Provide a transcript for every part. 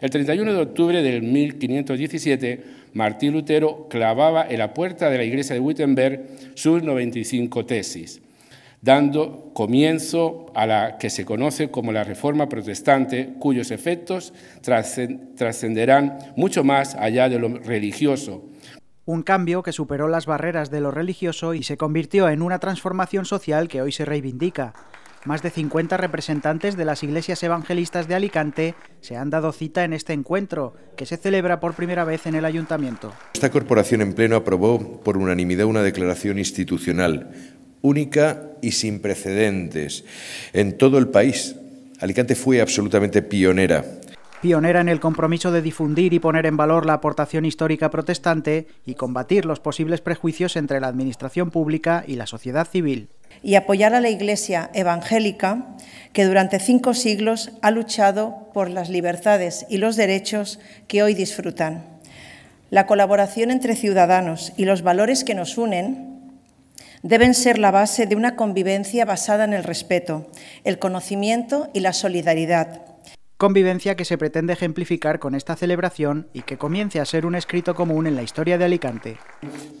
El 31 de octubre de 1517, Martín Lutero clavaba en la puerta de la iglesia de Wittenberg sus 95 tesis, dando comienzo a la que se conoce como la Reforma Protestante, cuyos efectos trascenderán mucho más allá de lo religioso, un cambio que superó las barreras de lo religioso y se convirtió en una transformación social que hoy se reivindica. Más de 50 representantes de las iglesias evangelistas de Alicante se han dado cita en este encuentro, que se celebra por primera vez en el ayuntamiento. Esta corporación en pleno aprobó por unanimidad una declaración institucional única y sin precedentes en todo el país. Alicante fue absolutamente pionera pionera en el compromiso de difundir y poner en valor la aportación histórica protestante y combatir los posibles prejuicios entre la administración pública y la sociedad civil. Y apoyar a la Iglesia evangélica, que durante cinco siglos ha luchado por las libertades y los derechos que hoy disfrutan. La colaboración entre ciudadanos y los valores que nos unen deben ser la base de una convivencia basada en el respeto, el conocimiento y la solidaridad convivencia que se pretende ejemplificar con esta celebración y que comience a ser un escrito común en la historia de Alicante.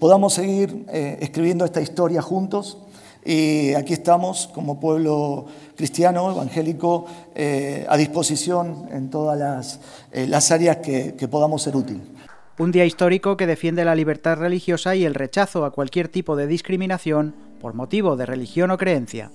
Podamos seguir eh, escribiendo esta historia juntos y aquí estamos como pueblo cristiano, evangélico, eh, a disposición en todas las, eh, áreas que, podamos ser útil. Un día histórico que defiende la libertad religiosa y el rechazo a cualquier tipo de discriminación por motivo de religión o creencia.